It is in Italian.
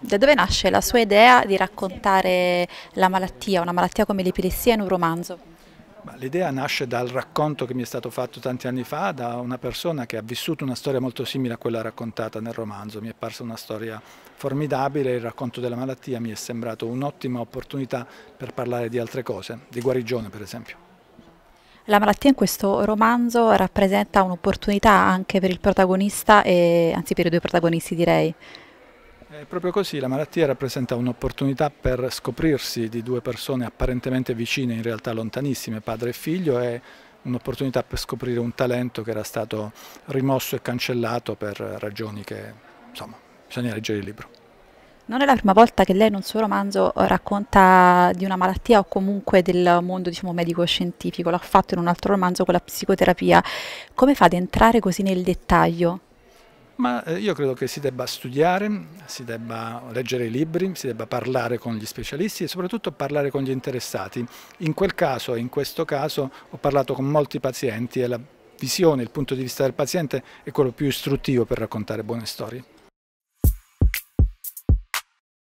Da dove nasce la sua idea di raccontare la malattia, una malattia come l'epilessia in un romanzo? L'idea nasce dal racconto che mi è stato fatto tanti anni fa da una persona che ha vissuto una storia molto simile a quella raccontata nel romanzo. Mi è parsa una storia formidabile, il racconto della malattia mi è sembrato un'ottima opportunità per parlare di altre cose, di guarigione per esempio. La malattia in questo romanzo rappresenta un'opportunità anche per il protagonista, e, anzi per i due protagonisti direi. È proprio così, la malattia rappresenta un'opportunità per scoprirsi di due persone apparentemente vicine, in realtà lontanissime, padre e figlio, e un'opportunità per scoprire un talento che era stato rimosso e cancellato per ragioni che, insomma, bisogna leggere il libro. Non è la prima volta che lei in un suo romanzo racconta di una malattia o comunque del mondo diciamo, medico-scientifico, l'ha fatto in un altro romanzo con la psicoterapia. Come fa ad entrare così nel dettaglio? ma eh, io credo che si debba studiare, si debba leggere i libri, si debba parlare con gli specialisti e soprattutto parlare con gli interessati. In quel caso e in questo caso ho parlato con molti pazienti e la visione, il punto di vista del paziente è quello più istruttivo per raccontare buone storie.